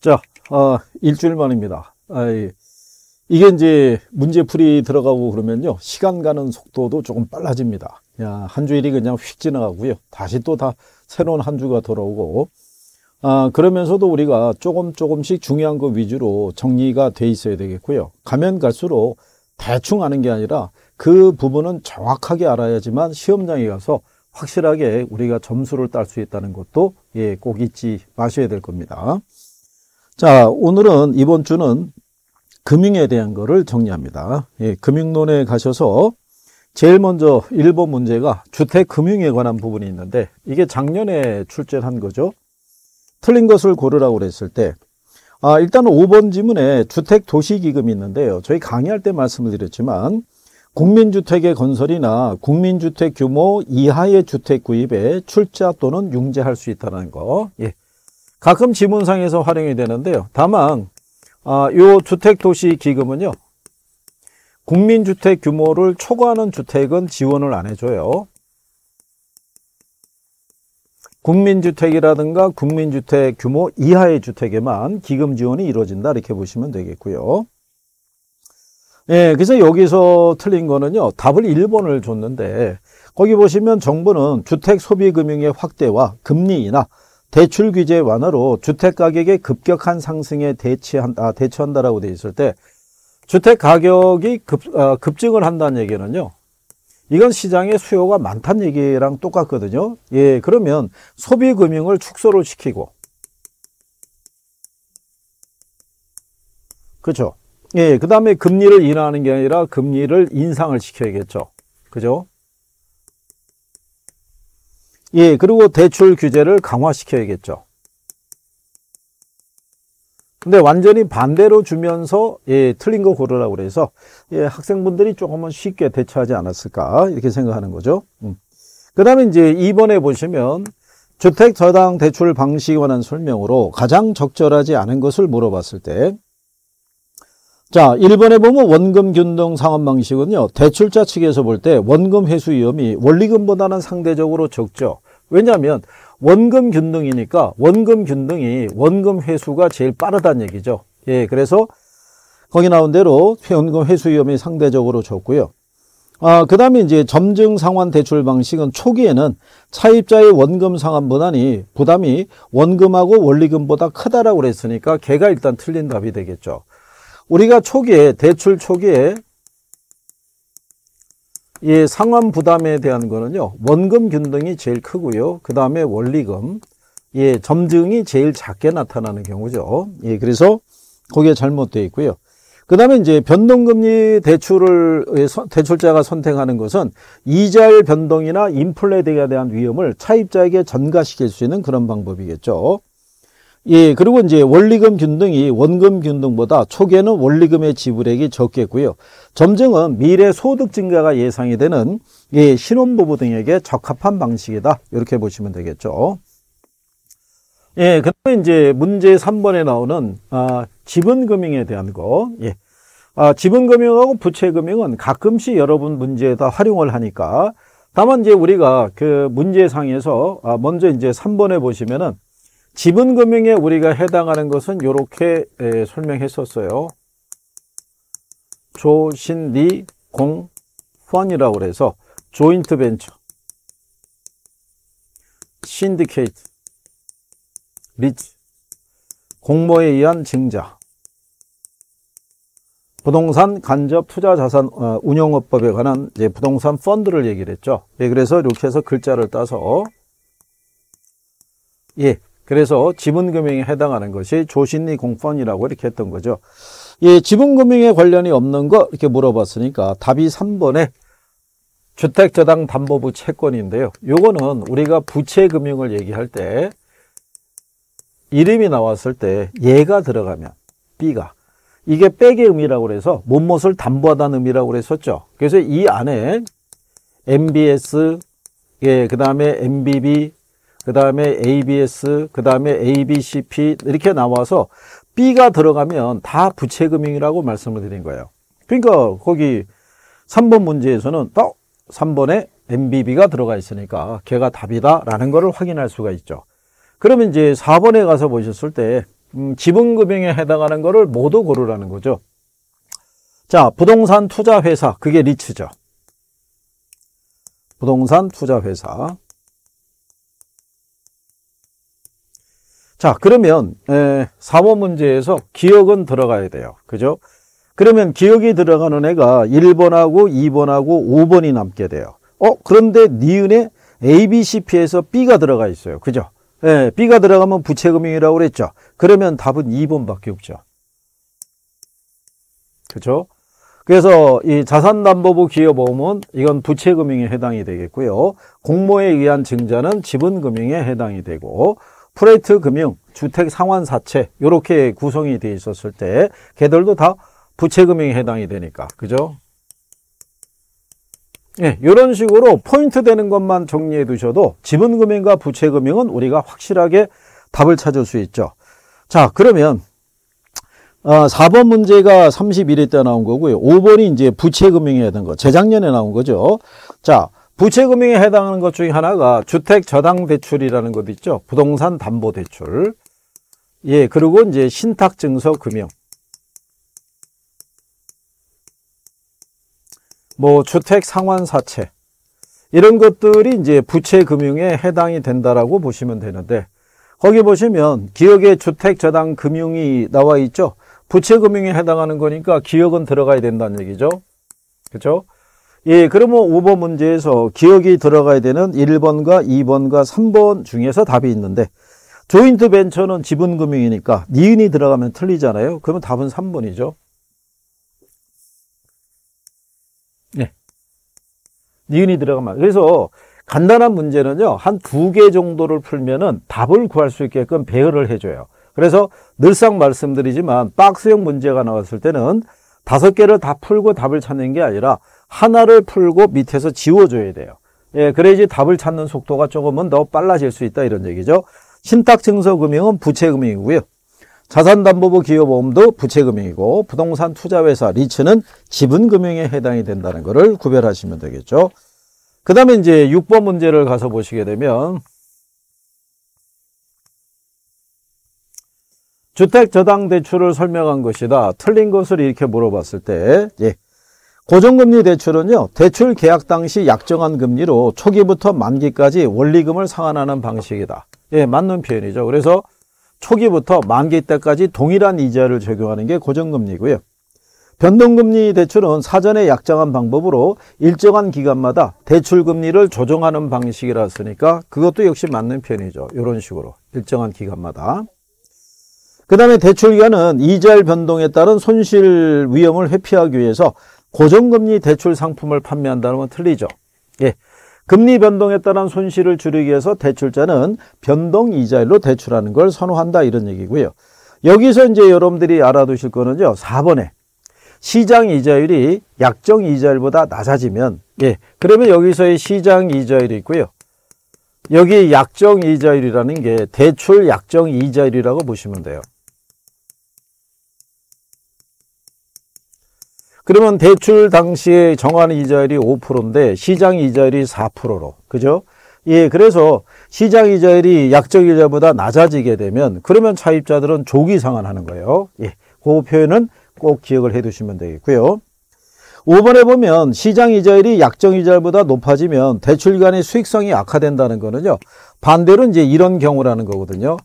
자, 아, 일주일 만입니다. 아이, 이게 이제 문제풀이 들어가고 그러면요. 시간 가는 속도도 조금 빨라집니다. 야, 한 주일이 그냥 휙 지나가고요. 다시 또 다 새로운 한 주가 돌아오고, 아, 그러면서도 우리가 조금 조금씩 중요한 거 위주로 정리가 돼 있어야 되겠고요. 가면 갈수록 대충 아는 게 아니라 그 부분은 정확하게 알아야지만 시험장에 가서 확실하게 우리가 점수를 딸 수 있다는 것도 예, 꼭 잊지 마셔야 될 겁니다. 자, 오늘은 이번 주는 금융에 대한 거를 정리합니다. 예, 금융론에 가셔서 제일 먼저 1번 문제가 주택금융에 관한 부분이 있는데 이게 작년에 출제한 거죠. 틀린 것을 고르라고 그랬을 때 아, 일단 5번 지문에 주택도시기금이 있는데요. 저희 강의할 때 말씀을 드렸지만 국민주택의 건설이나 국민주택 규모 이하의 주택 구입에 출자 또는 융제할수 있다는 거. 예, 가끔 지문상에서 활용이 되는데요. 다만 이 아, 주택도시기금은요. 국민주택 규모를 초과하는 주택은 지원을 안 해줘요. 국민주택이라든가 국민주택 규모 이하의 주택에만 기금 지원이 이루어진다 이렇게 보시면 되겠고요. 예, 그래서 여기서 틀린 거는요. 답을 1번을 줬는데 거기 보시면 정부는 주택 소비금융의 확대와 금리 인하 대출 규제 완화로 주택 가격의 급격한 상승에 대치한다, 아, 대처한다라고 되어 있을 때 주택 가격이 급, 아, 급증을 한다는 얘기는요. 이건 시장의 수요가 많다는 얘기랑 똑같거든요. 예, 그러면 소비 금융을 축소를 시키고 그렇죠. 예, 그다음에 금리를 인하하는 게 아니라 금리를 인상을 시켜야겠죠. 그죠? 예, 그리고 대출 규제를 강화시켜야겠죠. 근데 완전히 반대로 주면서 예, 틀린 거 고르라고 그래서 예, 학생분들이 조금은 쉽게 대처하지 않았을까 이렇게 생각하는 거죠. 음. 그 다음에 이제 2번에 보시면 주택 저당 대출 방식에 관한 설명으로 가장 적절하지 않은 것을 물어봤을 때 자, 1번에 보면 원금 균등 상환 방식은요. 대출자 측에서 볼 때 원금 회수 위험이 원리금보다는 상대적으로 적죠. 왜냐하면 원금 균등이니까 원금 균등이 원금 회수가 제일 빠르다는 얘기죠. 예, 그래서 거기 나온 대로 원금 회수 위험이 상대적으로 적고요. 아, 그 다음에 이제 점증 상환 대출 방식은 초기에는 차입자의 원금 상환 부담이, 부담이 원금하고 원리금보다 크다라고 그랬으니까 걔가 일단 틀린 답이 되겠죠. 우리가 초기에 대출 초기에 이 상환 부담에 대한 거는요 원금 균등이 제일 크고요 그 다음에 원리금 예 점증이 제일 작게 나타나는 경우죠 예 그래서 거기에 잘못되어 있고요 그 다음에 이제 변동금리 대출을 대출자가 선택하는 것은 이자율 변동이나 인플레 이드에 대한 위험을 차입자에게 전가시킬 수 있는 그런 방법이겠죠 예, 그리고 이제 원리금 균등이 원금 균등보다 초기에는 원리금의 지불액이 적겠고요. 점증은 미래 소득 증가가 예상이 되는 예, 신혼부부 등에게 적합한 방식이다. 이렇게 보시면 되겠죠. 예, 그다음에 이제 문제 3번에 나오는 아, 지분금융에 대한 거. 예. 아, 지분금융하고 부채금융은 가끔씩 여러분 문제에다 활용을 하니까 다만 이제 우리가 그 문제상에서 아, 먼저 이제 3번에 보시면은 지분금융에 우리가 해당하는 것은 이렇게 설명했었어요. 조신리 공펀이라고 그서 조인트 벤처, 신디케이트, 리츠, 공모에 의한 증자, 부동산 간접 투자 자산 어, 운용업법에 관한 부동산 펀드를 얘기를 했죠. 예, 그래서 이렇게 해서 글자를 따서 예, 그래서 지분금융에 해당하는 것이 조신리 공펀이라고 이렇게 했던 거죠. 예, 지분금융에 관련이 없는 거 이렇게 물어봤으니까 답이 3번에 주택저당 담보부 채권인데요. 요거는 우리가 부채금융을 얘기할 때 이름이 나왔을 때 얘가 들어가면 B가 이게 빼의 의미라고 그래서 못못을 담보하다는 의미라고 그랬었죠. 그래서 이 안에 MBS, 예, 그 다음에 MBB, 그 다음에 ABS, 그 다음에 ABCP 이렇게 나와서 B가 들어가면 다 부채금융이라고 말씀을 드린 거예요. 그러니까 거기 3번 문제에서는 또 3번에 MBB가 들어가 있으니까 걔가 답이다라는 것을 확인할 수가 있죠. 그러면 이제 4번에 가서 보셨을 때 음, 지분금융에 해당하는 것을 모두 고르라는 거죠. 자, 부동산 투자회사 그게 리츠죠. 부동산 투자회사 자 그러면 에, 사모 문제에서 기억은 들어가야 돼요. 그죠? 그러면 기억이 들어가는 애가 1번하고 2번하고 5번이 남게 돼요. 어 그런데 니은에 ABCP에서 B가 들어가 있어요. 그죠? 예, B가 들어가면 부채금융이라고 그랬죠. 그러면 답은 2번밖에 없죠. 그죠? 그래서 이 자산담보부 기여보험은 이건 부채금융에 해당이 되겠고요. 공모에 의한 증자는 지분금융에 해당이 되고 프레이트 금융, 주택 상환 사채 이렇게 구성이 되어 있었을 때 걔들도 다 부채 금융에 해당이 되니까 그죠? 예, 이런 식으로 포인트 되는 것만 정리해 두셔도 지분금융과 부채금융은 우리가 확실하게 답을 찾을 수 있죠. 자, 그러면 4번 어, 문제가 3 1일때 나온 거고요. 5번이 이제 부채금융에 해당 거. 재작년에 나온 거죠. 자, 부채금융에 해당하는 것 중에 하나가 주택저당대출이라는 것도 있죠. 부동산 담보대출. 예, 그리고 이제 신탁증서 금융. 뭐 주택 상환 사채 이런 것들이 이제 부채 금융에 해당이 된다라고 보시면 되는데 거기 보시면 기역의 주택 저당 금융이 나와 있죠. 부채 금융에 해당하는 거니까 기역은 들어가야 된다는 얘기죠. 그렇죠? 예, 그러면 5번 문제에서 기억이 들어가야 되는 1번과 2번과 3번 중에서 답이 있는데 조인트 벤처는 지분금융이니까 니은이 들어가면 틀리잖아요. 그러면 답은 3번이죠. 네. 예. 니은이 들어가면. 그래서 간단한 문제는요. 한 두 개 정도를 풀면은 답을 구할 수 있게끔 배열을 해줘요. 그래서 늘상 말씀드리지만 박스형 문제가 나왔을 때는 다섯 개를 다 풀고 답을 찾는 게 아니라 하나를 풀고 밑에서 지워줘야 돼요. 예, 그래야지 답을 찾는 속도가 조금은 더 빨라질 수 있다 이런 얘기죠. 신탁증서금융은 부채금융이고요. 자산담보부 기여보험도 부채금융이고 부동산 투자회사 리츠는 지분금융에 해당이 된다는 것을 구별하시면 되겠죠. 그 다음에 이제 6번 문제를 가서 보시게 되면 주택저당대출을 설명한 것이다. 틀린 것을 이렇게 물어봤을 때 예. 고정금리 대출은요. 대출 계약 당시 약정한 금리로 초기부터 만기까지 원리금을 상환하는 방식이다. 예, 맞는 표현이죠. 그래서 초기부터 만기 때까지 동일한 이자를 적용하는 게 고정금리고요. 변동금리 대출은 사전에 약정한 방법으로 일정한 기간마다 대출금리를 조정하는 방식이라 쓰니까 그것도 역시 맞는 편이죠. 이런 식으로 일정한 기간마다. 그 다음에 대출기간은 이자율 변동에 따른 손실 위험을 회피하기 위해서 고정금리 대출 상품을 판매한다는 건 틀리죠. 예. 금리 변동에 따른 손실을 줄이기 위해서 대출자는 변동 이자율로 대출하는 걸 선호한다 이런 얘기고요. 여기서 이제 여러분들이 알아두실 거는요. 4번에 시장 이자율이 약정 이자율보다 낮아지면 예. 그러면 여기서의 시장 이자율이 있고요. 여기 약정 이자율이라는 게 대출 약정 이자율이라고 보시면 돼요. 그러면 대출 당시에 정한 이자율이 5%인데 시장 이자율이 4%로 그죠? 예, 그래서 시장 이자율이 약정 이자보다 낮아지게 되면 그러면 차입자들은 조기 상환하는 거예요. 예, 그 표현은 꼭 기억을 해두시면 되겠고요. 5번에 보면 시장 이자율이 약정 이자율보다 높아지면 대출 기간의 수익성이 악화된다는 거는요. 반대로 이제 이런 경우라는 거거든요.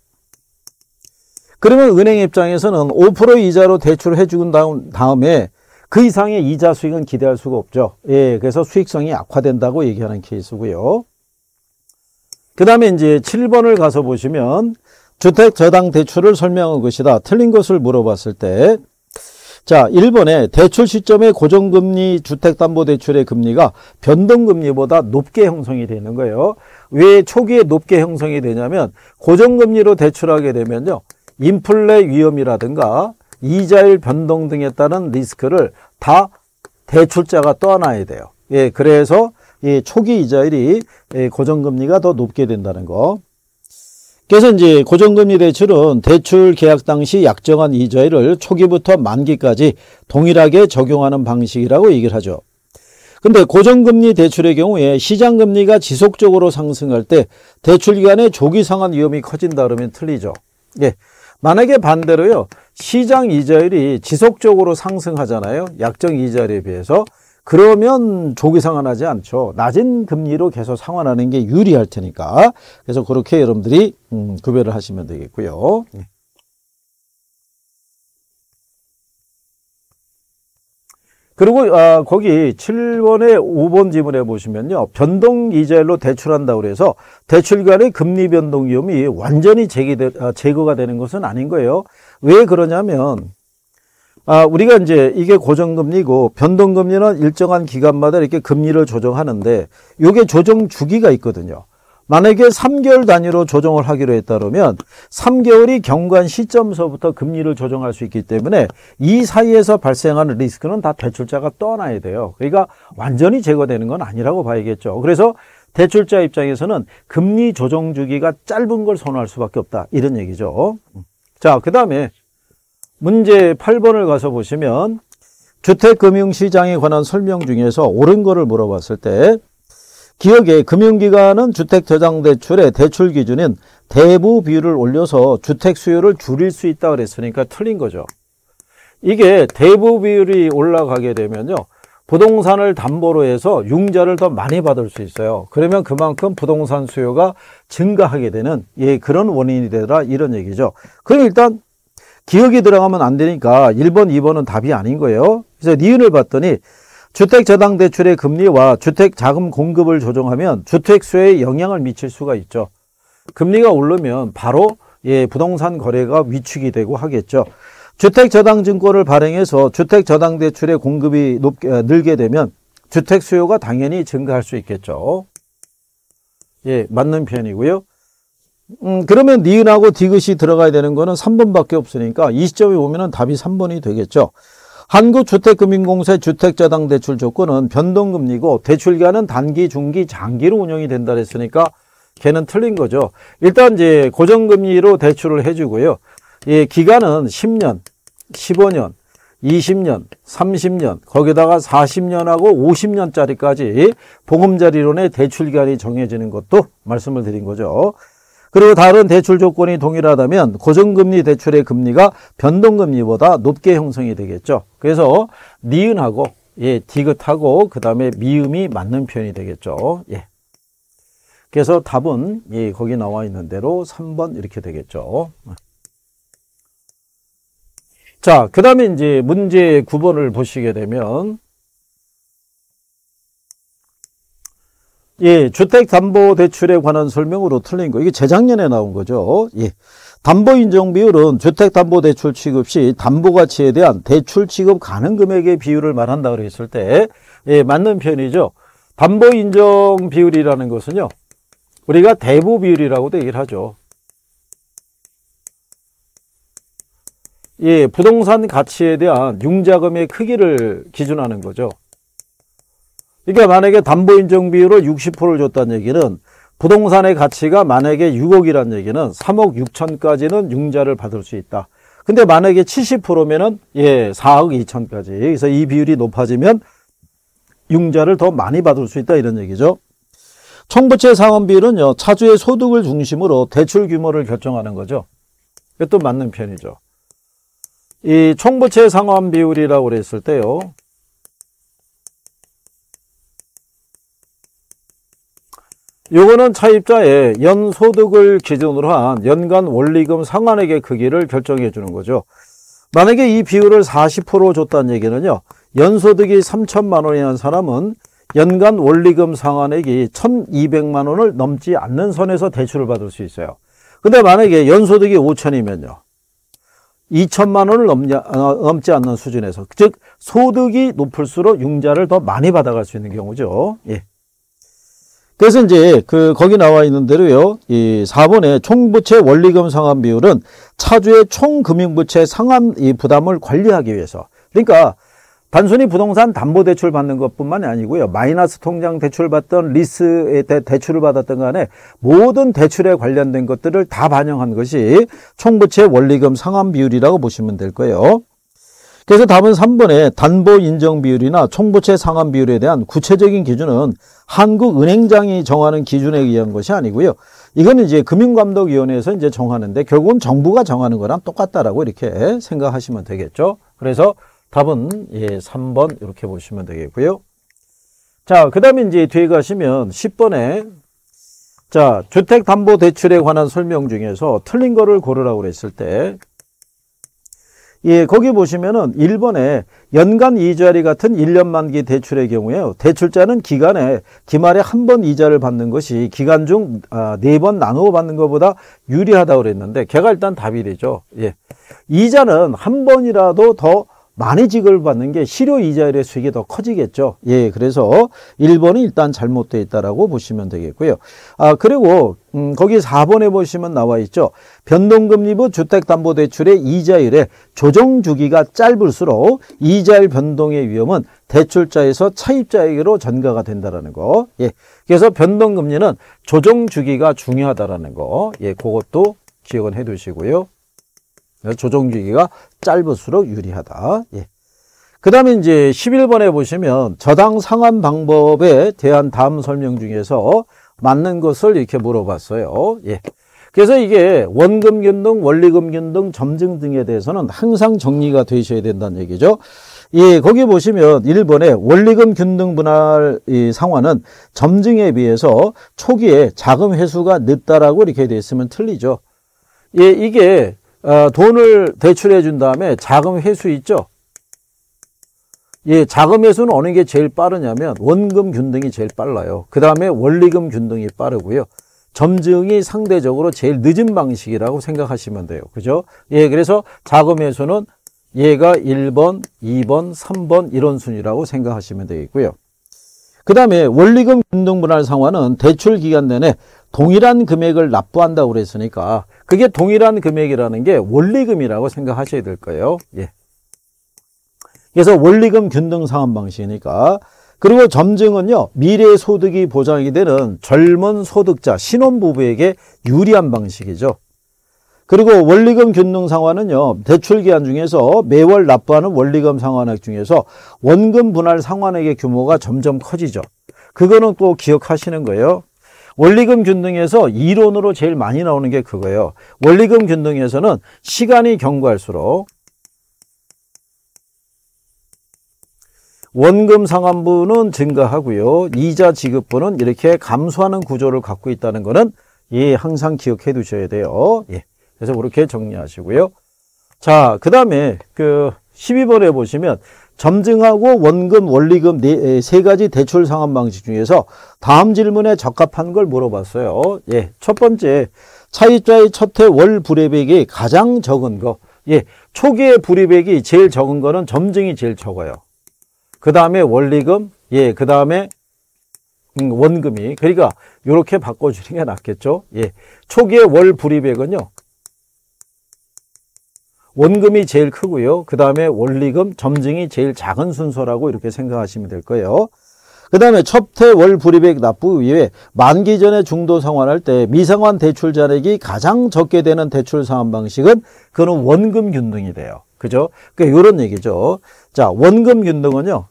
그러면 은행 입장에서는 5% 이자로 대출을 해준 다음에 그 이상의 이자 수익은 기대할 수가 없죠. 예, 그래서 수익성이 악화된다고 얘기하는 케이스고요. 그 다음에 이제 7번을 가서 보시면 주택 저당 대출을 설명한 것이다. 틀린 것을 물어봤을 때 자, 1번에 대출 시점의 고정금리 주택담보대출의 금리가 변동금리보다 높게 형성이 되는 거예요. 왜 초기에 높게 형성이 되냐면 고정금리로 대출하게 되면요. 인플레 위험이라든가 이자율 변동 등에 따른 리스크를 다 대출자가 떠안아야 돼요. 예, 그래서 예, 초기 이자율이 예, 고정금리가 더 높게 된다는 거. 그래서 이제 고정금리 대출은 대출 계약 당시 약정한 이자율을 초기부터 만기까지 동일하게 적용하는 방식이라고 얘기를 하죠. 근데 고정금리 대출의 경우에 시장금리가 지속적으로 상승할 때 대출기간의 조기 상환 위험이 커진다 그러면 틀리죠. 예. 만약에 반대로요. 시장 이자율이 지속적으로 상승하잖아요. 약정 이자율에 비해서. 그러면 조기 상환하지 않죠. 낮은 금리로 계속 상환하는 게 유리할 테니까. 그래서 그렇게 여러분들이 음, 구별을 하시면 되겠고요. 네. 그리고 아, 거기 7번에 5번 지문에 보시면요. 변동 이자율로 대출한다고 그래서 대출 간의 금리 변동 위험이 완전히 제기되, 어, 제거가 되는 것은 아닌 거예요. 왜 그러냐면 아, 우리가 이제 이게 고정금리고 변동금리는 일정한 기간마다 이렇게 금리를 조정하는데 요게 조정 주기가 있거든요. 만약에 3개월 단위로 조정을 하기로 했다면 3개월이 경관 시점서부터 금리를 조정할 수 있기 때문에 이 사이에서 발생하는 리스크는 다 대출자가 떠나야 돼요. 그러니까 완전히 제거되는 건 아니라고 봐야겠죠. 그래서 대출자 입장에서는 금리 조정 주기가 짧은 걸 선호할 수밖에 없다. 이런 얘기죠. 자, 그 다음에 문제 8번을 가서 보시면 주택금융시장에 관한 설명 중에서 옳은 거를 물어봤을 때 기억에 금융기관은 주택저장대출의 대출 기준인 대부 비율을 올려서 주택 수요를 줄일 수 있다 그랬으니까 틀린 거죠. 이게 대부 비율이 올라가게 되면요. 부동산을 담보로 해서 융자를 더 많이 받을 수 있어요. 그러면 그만큼 부동산 수요가 증가하게 되는 예 그런 원인이 되더라 이런 얘기죠. 그럼 일단 기억이 들어가면 안 되니까 1번, 2번은 답이 아닌 거예요. 그래서 니은을 봤더니 주택저당대출의 금리와 주택자금 공급을 조정하면 주택수에 영향을 미칠 수가 있죠. 금리가 오르면 바로 예, 부동산 거래가 위축이 되고 하겠죠. 주택저당증권을 발행해서 주택저당대출의 공급이 높게, 아, 늘게 되면 주택수요가 당연히 증가할 수 있겠죠. 예, 맞는 편이고요. 음, 그러면 니은하고 디귿이 들어가야 되는 거는 3번밖에 없으니까 이 시점에 보면 답이 3번이 되겠죠. 한국주택금융공사의주택자당 대출 조건은 변동금리고 대출기간은 단기, 중기, 장기로 운영이 된다 했으니까 걔는 틀린 거죠. 일단 이제 고정금리로 대출을 해주고요. 예, 기간은 10년, 15년, 20년, 30년, 거기다가 40년하고 50년짜리까지 보험자리론의 대출기간이 정해지는 것도 말씀을 드린 거죠. 그리고 다른 대출 조건이 동일하다면 고정금리 대출의 금리가 변동금리보다 높게 형성이 되겠죠. 그래서 니은하고 예, 디귿하고 그 다음에 미음이 맞는 표현이 되겠죠. 예. 그래서 답은 예, 거기 나와 있는 대로 3번 이렇게 되겠죠. 자, 그 다음에 이제 문제 9번을 보시게 되면 예, 주택담보대출에 관한 설명으로 틀린 거. 이게 재작년에 나온 거죠. 예. 담보인정 비율은 주택담보대출 취급 시 담보가치에 대한 대출 취급 가능 금액의 비율을 말한다그랬을때 예, 맞는 편이죠. 담보인정 비율이라는 것은요. 우리가 대부 비율이라고도 얘기를 하죠. 예, 부동산 가치에 대한 융자금의 크기를 기준하는 거죠. 그러니까 만약에 담보인정 비율을 60%를 줬다는 얘기는 부동산의 가치가 만약에 6억이라는 얘기는 3억 6천까지는 융자를 받을 수 있다. 근데 만약에 70%면은 예, 4억 2천까지. 그래서 이 비율이 높아지면 융자를 더 많이 받을 수 있다 이런 얘기죠. 청부채 상환 비율은요. 차주의 소득을 중심으로 대출 규모를 결정하는 거죠. 이것도 맞는 편이죠. 이청부채 상환 비율이라고 그랬을 때요. 요거는 차입자의 연소득을 기준으로 한 연간 원리금 상환액의 크기를 결정해 주는 거죠. 만약에 이 비율을 40% 줬다는 얘기는요. 연소득이 3천만 원이 한 사람은 연간 원리금 상환액이 1,200만 원을 넘지 않는 선에서 대출을 받을 수 있어요. 근데 만약에 연소득이 5천이면요. 2천만 원을 넘냐, 어, 넘지 않는 수준에서 즉 소득이 높을수록 융자를 더 많이 받아갈 수 있는 경우죠. 예. 그래서 이제 그 거기 나와 있는 대로요. 이 4번에 총부채 원리금 상환 비율은 차주의 총금융부채 상환 이 부담을 관리하기 위해서. 그러니까 단순히 부동산 담보대출 받는 것뿐만이 아니고요. 마이너스 통장 대출 받던 리스에 대, 대출을 받았던 간에 모든 대출에 관련된 것들을 다 반영한 것이 총부채 원리금 상환 비율이라고 보시면 될 거예요. 그래서 답은 3번에 담보 인정 비율이나 총부채 상환 비율에 대한 구체적인 기준은 한국은행장이 정하는 기준에 의한 것이 아니고요. 이거는 이제 금융감독위원회에서 이제 정하는데 결국은 정부가 정하는 거랑 똑같다라고 이렇게 생각하시면 되겠죠. 그래서 답은 예, 3번 이렇게 보시면 되겠고요. 자, 그 다음에 이제 뒤에 가시면 10번에 자, 주택담보대출에 관한 설명 중에서 틀린 거를 고르라고 그랬을 때 예, 거기 보시면은 1번에 연간 이자리 같은 1년 만기 대출의 경우에 대출자는 기간에 기말에 한 번 이자를 받는 것이 기간 중 아, 네번 나누어 받는 것보다 유리하다고 그랬는데 걔가 일단 답이 되죠. 예. 이자는 한 번이라도 더 만회직을 받는 게 실효 이자율의 수익이 더 커지겠죠. 예, 그래서 1번은 일단 잘못되어 있다라고 보시면 되겠고요. 아, 그리고 음, 거기 4번에 보시면 나와 있죠. 변동금리부 주택담보대출의 이자율의 조정 주기가 짧을수록 이자율 변동의 위험은 대출자에서 차입자에게로 전가가 된다라는 거. 예. 그래서 변동금리는 조정 주기가 중요하다라는 거. 예, 그것도 기억은 해 두시고요. 조정 주기가 짧을수록 유리하다. 예. 그 다음에 이제 11번에 보시면 저당 상환 방법에 대한 다음 설명 중에서 맞는 것을 이렇게 물어봤어요. 예. 그래서 이게 원금 균등, 원리금 균등, 점증 등에 대해서는 항상 정리가 되셔야 된다는 얘기죠. 예, 거기 보시면 1번에 원리금 균등 분할 상환은 점증에 비해서 초기에 자금 회수가 늦다라고 이렇게 되어 있으면 틀리죠. 예, 이게 어, 돈을 대출해 준 다음에 자금 회수 있죠. 예, 자금 회수는 어느 게 제일 빠르냐면 원금 균등이 제일 빨라요. 그 다음에 원리금 균등이 빠르고요. 점증이 상대적으로 제일 늦은 방식이라고 생각하시면 돼요. 그죠? 예, 그래서 자금 회수는 얘가 1번, 2번, 3번 이런 순이라고 생각하시면 되겠고요. 그 다음에 원리금 균등 분할 상환은 대출 기간 내내 동일한 금액을 납부한다고 그랬으니까 그게 동일한 금액이라는 게 원리금이라고 생각하셔야 될 거예요. 예. 그래서 원리금 균등 상환 방식이니까 그리고 점증은요 미래 소득이 보장이 되는 젊은 소득자 신혼부부에게 유리한 방식이죠. 그리고 원리금 균등 상환은요 대출 기한 중에서 매월 납부하는 원리금 상환액 중에서 원금 분할 상환액의 규모가 점점 커지죠. 그거는 또 기억하시는 거예요. 원리금 균등에서 이론으로 제일 많이 나오는 게 그거예요. 원리금 균등에서는 시간이 경과할수록 원금 상환부는 증가하고요. 이자 지급부는 이렇게 감소하는 구조를 갖고 있다는 것은 예, 항상 기억해 두셔야 돼요. 예. 그래서 그렇게 정리하시고요. 자, 그다음에 그 12번에 보시면 점증하고 원금, 원리금 네, 세 가지 대출 상환 방식 중에서 다음 질문에 적합한 걸 물어봤어요. 예, 첫 번째 차입자의 첫해 월 불입액이 가장 적은 거. 예, 초기의 불입액이 제일 적은 거는 점증이 제일 적어요. 그 다음에 원리금, 예, 그 다음에 음, 원금이 그러니까 이렇게 바꿔주는 게 낫겠죠. 예, 초기의월 불입액은요 원금이 제일 크고요. 그 다음에 원리금, 점증이 제일 작은 순서라고 이렇게 생각하시면 될 거예요. 그 다음에 첩태 월불입액 납부 이외에 만기 전에 중도 상환할 때 미상환 대출 잔액이 가장 적게 되는 대출 상환 방식은 그는 원금 균등이 돼요. 그죠? 그러니까 이런 얘기죠. 자, 원금 균등은요.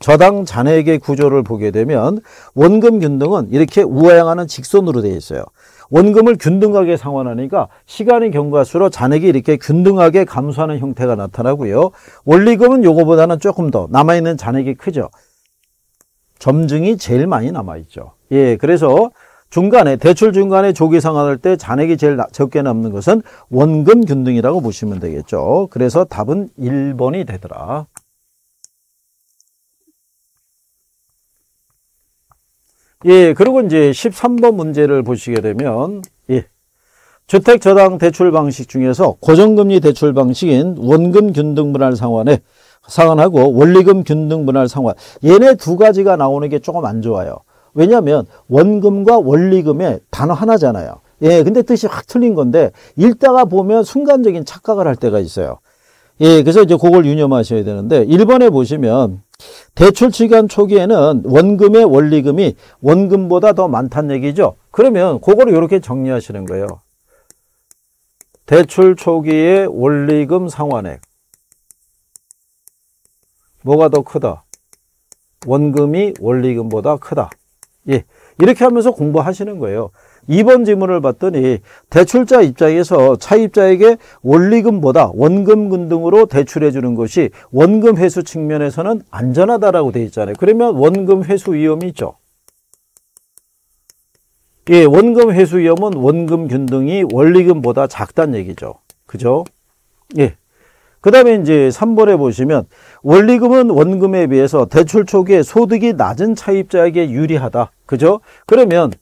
저당 잔액의 구조를 보게 되면 원금 균등은 이렇게 우아향하는 직선으로 되어 있어요. 원금을 균등하게 상환하니까 시간이 경과수록 잔액이 이렇게 균등하게 감소하는 형태가 나타나고요. 원리금은 요거보다는 조금 더 남아있는 잔액이 크죠. 점증이 제일 많이 남아있죠. 예, 그래서 중간에 대출 중간에 조기 상환할 때 잔액이 제일 적게 남는 것은 원금 균등이라고 보시면 되겠죠. 그래서 답은 1번이 되더라. 예, 그리고 이제 13번 문제를 보시게 되면 예. 주택 저당 대출 방식 중에서 고정금리 대출 방식인 원금 균등 분할 상환에 상환하고 원리금 균등 분할 상환. 얘네 두 가지가 나오는 게 조금 안 좋아요. 왜냐하면 원금과 원리금의 단어 하나잖아요. 예, 근데 뜻이 확 틀린 건데 읽다가 보면 순간적인 착각을 할 때가 있어요. 예, 그래서 이제 그걸 유념하셔야 되는데 1번에 보시면 대출 기간 초기에는 원금의 원리금이 원금보다 더 많다는 얘기죠. 그러면 그거를 이렇게 정리하시는 거예요. 대출 초기의 원리금 상환액 뭐가 더 크다? 원금이 원리금보다 크다. 예. 이렇게 하면서 공부하시는 거예요. 2번 질문을 봤더니 대출자 입장에서 차입자에게 원리금보다 원금금 등으로 대출해 주는 것이 원금 회수 측면에서는 안전하다라고 돼 있잖아요. 그러면 원금 회수 위험이 있죠. 예, 원금 회수 위험은 원금 균등이 원리금보다 작단 얘기죠. 그죠? 예. 그 다음에 이제 3번에 보시면 원리금은 원금에 비해서 대출 초기에 소득이 낮은 차입자에게 유리하다. 그죠? 그러면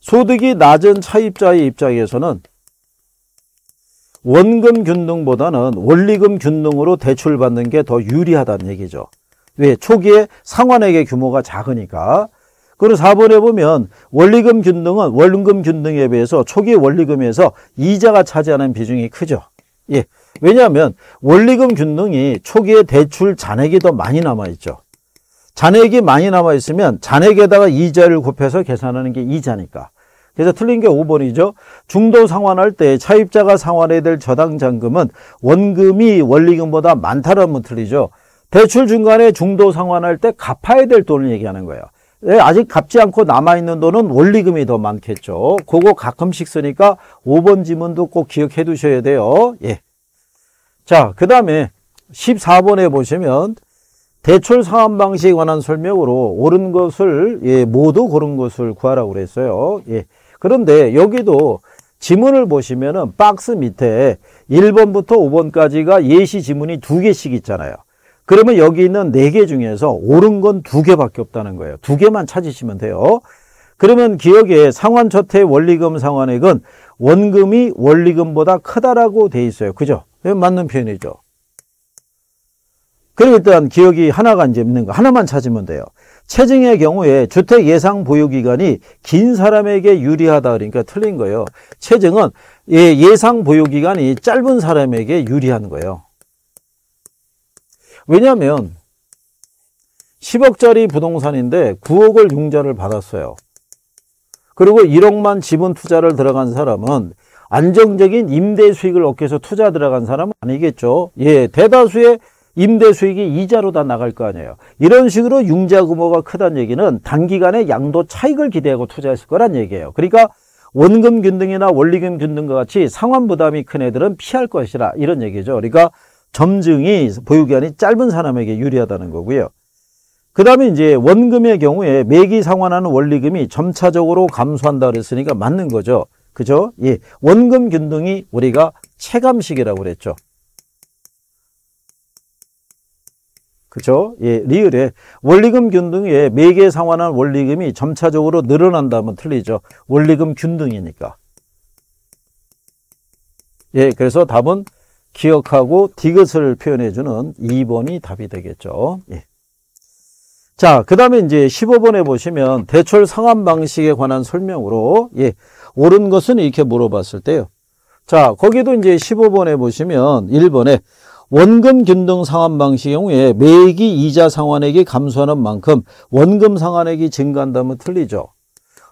소득이 낮은 차입자의 입장에서는 원금 균등보다는 원리금 균등으로 대출받는 게 더 유리하다는 얘기죠. 왜? 초기에 상환액의 규모가 작으니까. 그리고 4번에 보면 원리금 균등은 원금 균등에 비해서 초기 원리금에서 이자가 차지하는 비중이 크죠. 예. 왜냐하면 원리금 균등이 초기에 대출 잔액이 더 많이 남아있죠. 잔액이 많이 남아있으면 잔액에다가 이자를 곱해서 계산하는 게 이자니까. 그래서 틀린 게 5번이죠. 중도 상환할 때 차입자가 상환해야 될 저당 잔금은 원금이 원리금보다 많다라면 틀리죠. 대출 중간에 중도 상환할 때 갚아야 될 돈을 얘기하는 거예요. 예, 아직 갚지 않고 남아있는 돈은 원리금이 더 많겠죠. 그거 가끔씩 쓰니까 5번 지문도 꼭 기억해 두셔야 돼요. 예. 자, 그 다음에 14번에 보시면 대출 상환 방식에 관한 설명으로 옳은 것을 예, 모두 고른 것을 구하라고 그랬어요. 예. 그런데 여기도 지문을 보시면은 박스 밑에 1번부터 5번까지가 예시 지문이 두 개씩 있잖아요. 그러면 여기 있는 네 개 중에서 옳은 건 두 개밖에 없다는 거예요. 두 개만 찾으시면 돼요. 그러면 기억에 상환 저택 원리금 상환액은 원금이 원리금보다 크다라고 돼 있어요. 그죠? 예, 맞는 표현이죠. 그리고 일단 기억이 하나가 이제 있는 거 하나만 찾으면 돼요. 체증의 경우에 주택 예상 보유기간이 긴 사람에게 유리하다 그러니까 틀린 거예요. 체증은 예, 상 보유기간이 짧은 사람에게 유리한 거예요. 왜냐하면 10억짜리 부동산인데 9억을 융자를 받았어요. 그리고 1억만 지분 투자를 들어간 사람은 안정적인 임대 수익을 얻기 위해서 투자 들어간 사람은 아니겠죠. 예, 대다수의 임대 수익이 이자로 다 나갈 거 아니에요. 이런 식으로 융자 규모가 크다는 얘기는 단기간에 양도 차익을 기대하고 투자했을 거란 얘기예요. 그러니까 원금 균등이나 원리금 균등과 같이 상환 부담이 큰 애들은 피할 것이라 이런 얘기죠. 그러니까 점증이 보유기간이 짧은 사람에게 유리하다는 거고요. 그 다음에 이제 원금의 경우에 매기 상환하는 원리금이 점차적으로 감소한다 그랬으니까 맞는 거죠. 그죠? 예. 원금 균등이 우리가 체감식이라고 그랬죠. 그죠? 예, 리을에 원리금 균등에 매개 상환한 원리금이 점차적으로 늘어난다면 틀리죠. 원리금 균등이니까. 예, 그래서 답은 기억하고 디귿을 표현해주는 2번이 답이 되겠죠. 예. 자, 그 다음에 이제 15번에 보시면 대출 상환 방식에 관한 설명으로, 예, 옳은 것은 이렇게 물어봤을 때요. 자, 거기도 이제 15번에 보시면 1번에 원금 균등 상환 방식의 경우에 매기 이자 상환액이 감소하는 만큼 원금 상환액이 증가한다면 틀리죠.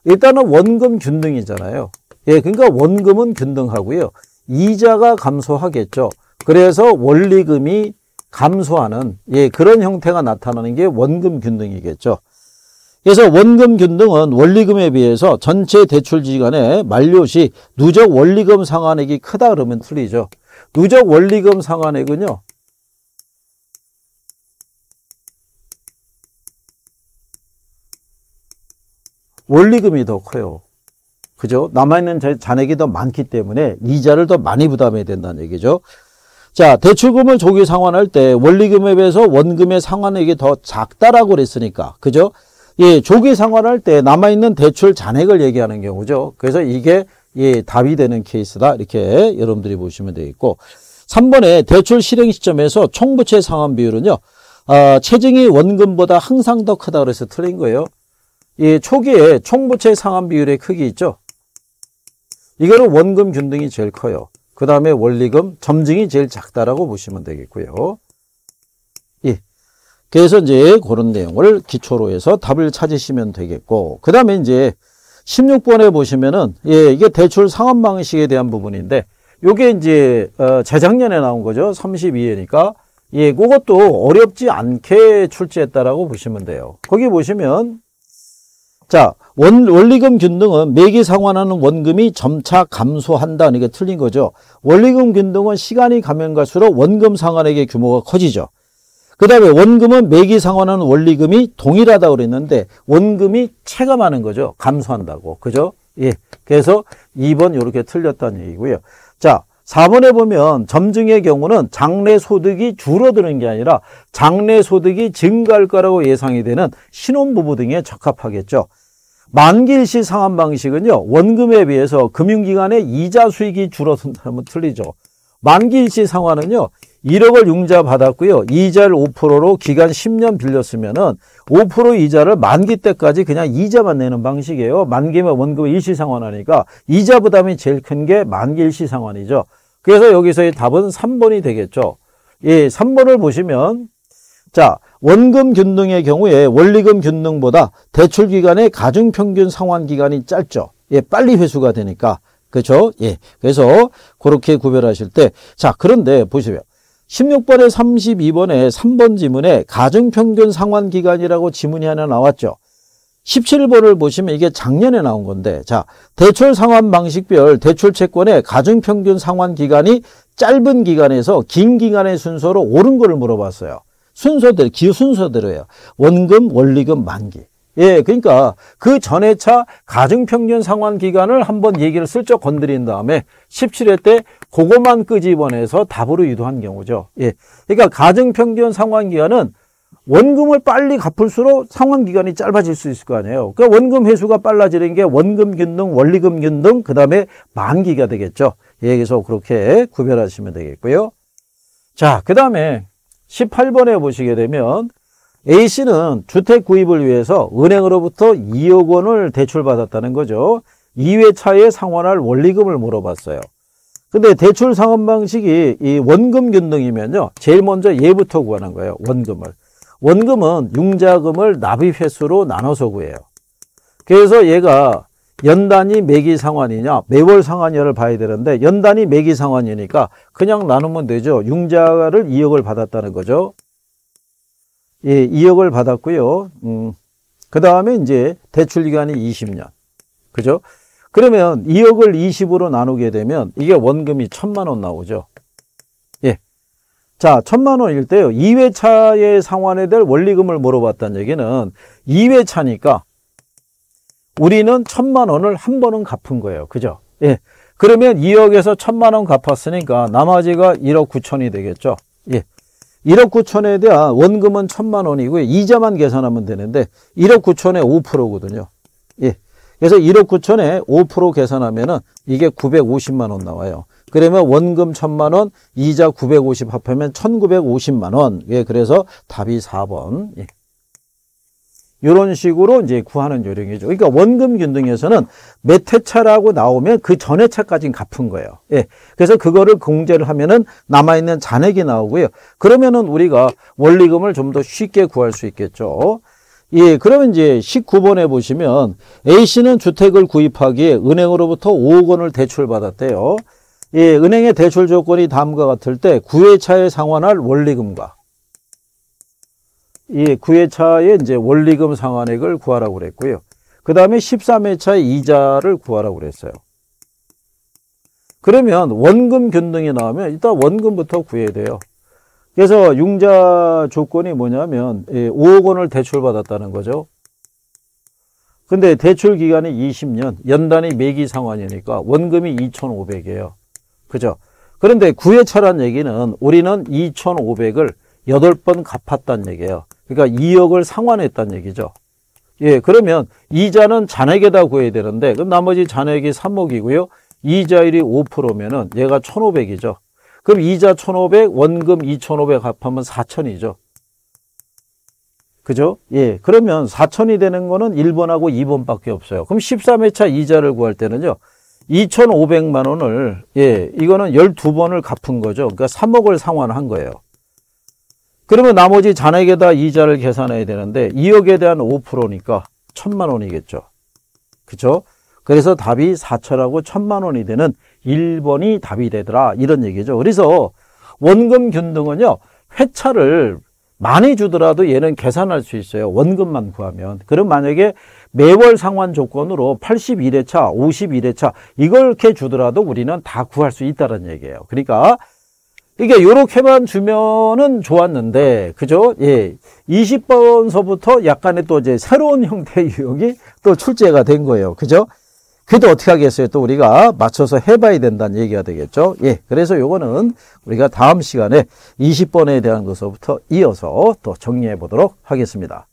일단은 원금 균등이잖아요. 예, 그러니까 원금은 균등하고요. 이자가 감소하겠죠. 그래서 원리금이 감소하는 예, 그런 형태가 나타나는 게 원금 균등이겠죠. 그래서 원금 균등은 원리금에 비해서 전체 대출 기간의 만료 시 누적 원리금 상환액이 크다 그러면 틀리죠. 누적 원리금 상환액은요. 원리금이 더 커요. 그죠? 남아있는 잔액이 더 많기 때문에 이자를 더 많이 부담해야 된다는 얘기죠. 자, 대출금을 조기 상환할 때 원리금에 비해서 원금의 상환액이 더 작다라고 그랬으니까, 그죠? 예, 조기 상환할 때 남아있는 대출 잔액을 얘기하는 경우죠. 그래서 이게 예, 답이 되는 케이스다. 이렇게 여러분들이 보시면 되겠고. 3번에 대출 실행 시점에서 총부채 상환 비율은요. 아, 체증이 원금보다 항상 더 크다 그래서 틀린 거예요. 예, 초기에 총부채 상환 비율의 크기 있죠. 이거는 원금 균등이 제일 커요. 그 다음에 원리금 점증이 제일 작다라고 보시면 되겠고요. 그래서 이제 그런 내용을 기초로 해서 답을 찾으시면 되겠고 그 다음에 이제 16번에 보시면은 예, 이게 대출 상환 방식에 대한 부분인데 요게 이제 어, 재작년에 나온 거죠. 32회니까 예, 그것도 어렵지 않게 출제했다라고 보시면 돼요. 거기 보시면 자, 원, 원리금 균등은 매기 상환하는 원금이 점차 감소한다이게 틀린 거죠. 원리금 균등은 시간이 가면 갈수록 원금 상환액의 규모가 커지죠. 그 다음에 원금은 매기상환하는 원리금이 동일하다고 그랬는데 원금이 체감하는 거죠. 감소한다고. 그죠? 예. 그래서 2번 이렇게 틀렸다는 얘기고요. 자, 4번에 보면 점증의 경우는 장래 소득이 줄어드는 게 아니라 장래 소득이 증가할 거라고 예상이 되는 신혼부부 등에 적합하겠죠. 만길일시 상환 방식은요. 원금에 비해서 금융기관의 이자 수익이 줄어든다면 틀리죠. 만길일시 상환은요. 1억을 융자 받았고요. 이자를 5%로 기간 10년 빌렸으면은 5% 이자를 만기 때까지 그냥 이자만 내는 방식이에요. 만기면 원금 일시상환하니까 이자 부담이 제일 큰 게 만기 일시상환이죠. 그래서 여기서의 답은 3번이 되겠죠. 예, 3번을 보시면 자, 원금 균등의 경우에 원리금 균등보다 대출 기간의 가중 평균 상환 기간이 짧죠. 예, 빨리 회수가 되니까. 그렇죠? 예. 그래서 그렇게 구별하실 때 자, 그런데 보시면 16번에 32번에 3번 지문에 가중평균 상환기간이라고 지문이 하나 나왔죠. 17번을 보시면 이게 작년에 나온 건데 자 대출 상환 방식별 대출 채권의 가중평균 상환 기간이 짧은 기간에서 긴 기간의 순서로 오른 거를 물어봤어요. 순서대로 기 순서대로예요. 원금, 원리금, 만기. 예, 그러니까 그 전에 차 가중평균 상환 기간을 한번 얘기를 슬쩍 건드린 다음에 17회 때 그것만 끄집어내서 답으로 유도한 경우죠. 예. 그러니까 가정평균 상환기간은 원금을 빨리 갚을수록 상환기간이 짧아질 수 있을 거 아니에요. 그러니까 원금 회수가 빨라지는 게 원금 균등, 원리금 균등, 그 다음에 만기가 되겠죠. 예, 그래서 그렇게 구별하시면 되겠고요. 자, 그 다음에 18번에 보시게 되면 A씨는 주택 구입을 위해서 은행으로부터 2억 원을 대출받았다는 거죠. 2회차에 상환할 원리금을 물어봤어요. 근데 대출 상환 방식이 이 원금 균등이면요. 제일 먼저 예부터 구하는 거예요. 원금을. 원금은 융자금을 납입 횟수로 나눠서 구해요. 그래서 얘가 연단이 매기 상환이냐 매월 상환이냐를 봐야 되는데 연단이 매기 상환이니까 그냥 나누면 되죠. 융자를 2억을 받았다는 거죠. 예, 2억을 받았고요. 음, 그 다음에 이제 대출 기간이 20년. 그죠? 그러면 2억을 20으로 나누게 되면 이게 원금이 1천만 원 나오죠. 예. 자, 1천만 원일 때요. 2회차에 상환해야 될 원리금을 물어봤다는 얘기는 2회차니까 우리는 1천만 원을 한 번은 갚은 거예요. 그죠? 예. 그러면 2억에서 1천만 원 갚았으니까 나머지가 1억 9천이 되겠죠. 예. 1억 9천에 대한 원금은 1천만 원이고요. 이자만 계산하면 되는데 1억 9천에 5%거든요. 예. 그래서 1억 9천에 5% 계산하면은 이게 950만 원 나와요. 그러면 원금 1000만 원, 이자 950 합하면 1950만 원. 예, 그래서 답이 4번. 예. 이런 식으로 이제 구하는 요령이죠. 그러니까 원금 균등에서는 몇 회차라고 나오면 그전 회차까지는 갚은 거예요. 예. 그래서 그거를 공제를 하면은 남아있는 잔액이 나오고요. 그러면은 우리가 원리금을 좀 더 쉽게 구할 수 있겠죠. 예, 그러면 이제 19번에 보시면 A씨는 주택을 구입하기에 은행으로부터 5억 원을 대출받았대요. 예, 은행의 대출 조건이 다음과 같을 때 9회차에 상환할 원리금과 예, 9회차에 이제 원리금 상환액을 구하라고 그랬고요. 그 다음에 13회차에 이자를 구하라고 그랬어요. 그러면 원금 균등이 나오면 일단 원금부터 구해야 돼요. 그래서 융자 조건이 뭐냐면 5억 예, 원을 대출받았다는 거죠. 근데 대출 기간이 20년, 연단이 매기 상환이니까 원금이 2,500이에요. 그죠? 그런데 구해차란 얘기는 우리는 2,500을 8번 갚았다는 얘기예요. 그러니까 2억을 상환했다는 얘기죠. 예, 그러면 이자는 잔액에다 구해야 되는데 그럼 나머지 잔액이 3억이고요. 이자율이 5%면은 얘가 1,500이죠. 그럼 이자 1,500, 원금 2,500 합하면 4,000이죠. 그죠? 예. 그러면 4,000이 되는 거는 1번하고 2번밖에 없어요. 그럼 13회차 이자를 구할 때는요. 2,500만 원을 예, 이거는 12번을 갚은 거죠. 그러니까 3억을 상환한 거예요. 그러면 나머지 잔액에다 이자를 계산해야 되는데 2억에 대한 5%니까 1,000만 원이겠죠. 그죠? 그래서 답이 4천하고 1,000만 원이 되는 1번이 답이 되더라 이런 얘기죠. 그래서 원금 균등은요. 회차를 많이 주더라도 얘는 계산할 수 있어요. 원금만 구하면. 그럼 만약에 매월 상환 조건으로 81회차, 51회차 이걸 이렇게 주더라도 우리는 다 구할 수 있다는 얘기예요. 그러니까 이게 요렇게만 주면은 좋았는데 그죠? 예. 20번서부터 약간의 또 이제 새로운 형태의 유혹이 또 출제가 된 거예요. 그죠? 그래도 어떻게 하겠어요? 또 우리가 맞춰서 해봐야 된다는 얘기가 되겠죠. 예, 그래서 요거는 우리가 다음 시간에 20번에 대한 것부터 이어서 또 정리해 보도록 하겠습니다.